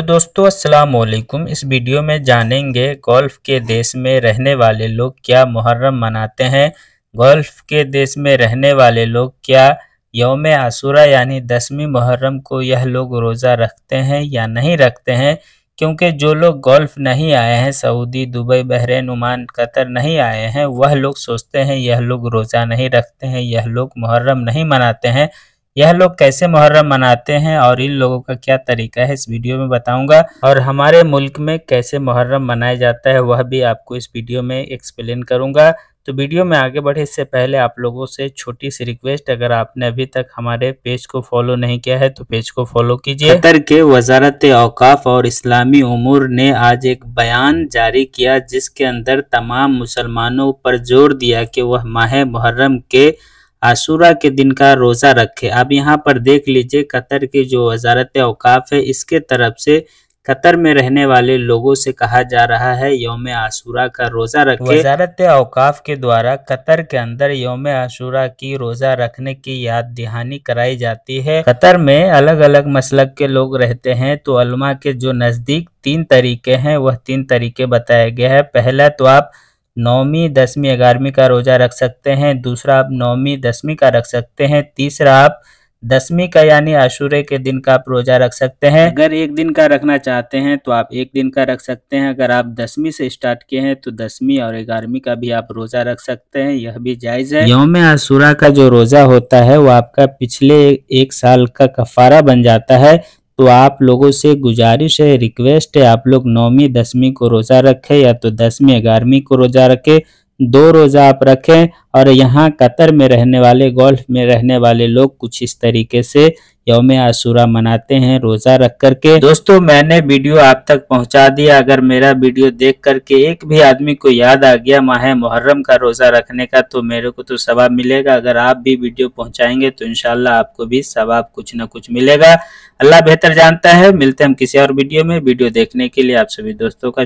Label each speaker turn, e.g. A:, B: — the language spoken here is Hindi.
A: तो दोस्तों अस्सलाम वालेकुम इस वीडियो में जानेंगे गोल्फ़ के देश में रहने वाले लोग क्या मुहर्रम मनाते हैं गोल्फ़ के देश में रहने वाले लोग क्या यौम आशूरा यानी दसवीं मुहर्रम को यह लोग रोज़ा रखते हैं या नहीं रखते हैं क्योंकि जो लोग गोल्फ़ नहीं आए हैं Saudi Dubai Bahrain Oman Qatar नहीं आए हैं वह लोग सोचते हैं यह लोग रोज़ा नहीं रखते हैं यह लोग मुहर्रम नहीं मनाते हैं यह लोग कैसे मुहर्रम मनाते हैं और इन लोगों का क्या तरीका है इस वीडियो में बताऊंगा और हमारे मुल्क में कैसे मुहर्रम मनाया जाता है वह भी आपको इस वीडियो में एक्सप्लेन करूंगा तो वीडियो में आगे बढ़े इससे पहले आप लोगों से छोटी सी रिक्वेस्ट अगर आपने अभी तक हमारे पेज को फॉलो नहीं किया है तो पेज को फॉलो कीजिए कतर के वजारत अवकाफ और इस्लामी उमूर ने आज एक बयान जारी किया जिसके अंदर तमाम मुसलमानों पर जोर दिया कि वह माह मुहर्रम के आशूरा के दिन का रोज़ा रखे आप यहाँ पर देख लीजिए कतर की जो वजारत अवकाफ़ है इसके तरफ से कतर में रहने वाले लोगों से कहा जा रहा है योम आशूरा का रोज़ा रखे वजारत अवकाफ़ के द्वारा कतर के अंदर योम आशूरा की रोज़ा रखने की याद दहानी कराई जाती है कतर में अलग अलग मसलक के लोग रहते हैं तो अलमा के जो नज़दीक तीन तरीके हैं वह तीन तरीके बताया गया है पहला तो आप नौवीं दसवीं ग्यारहवीं का रोज़ा रख सकते हैं दूसरा आप नौवीं दसवीं का रख सकते हैं तीसरा आप दसवीं का यानी आशूरे के दिन का आप रोज़ा रख सकते हैं अगर एक दिन का रखना चाहते हैं तो आप एक दिन का रख सकते हैं अगर आप दसवीं से स्टार्ट किए हैं तो दसवीं और ग्यारहवीं का भी आप रोज़ा रख सकते हैं यह भी जायज़ है यौम आशूरा का जो रोज़ा होता है वो आपका पिछले एक साल का कफारा बन जाता है तो आप लोगों से गुजारिश है रिक्वेस्ट है आप लोग नौवीं दसवीं को रोज़ा रखें या तो दसवीं ग्यारहवीं को रोज़ा रखें दो रोज़ा आप रखें और यहाँ कतर में रहने वाले गोल्फ में रहने वाले लोग कुछ इस तरीके से यौम आशूरा मनाते हैं रोज़ा रख करके दोस्तों मैंने वीडियो आप तक पहुंचा दिया अगर मेरा वीडियो देख करके एक भी आदमी को याद आ गया माह मुहर्रम का रोज़ा रखने का तो मेरे को तो सवाब मिलेगा अगर आप भी वीडियो पहुंचाएंगे तो इनशाला आपको भी सवाब कुछ न कुछ मिलेगा अल्लाह बेहतर जानता है मिलते हम किसी और वीडियो में वीडियो देखने के लिए आप सभी दोस्तों का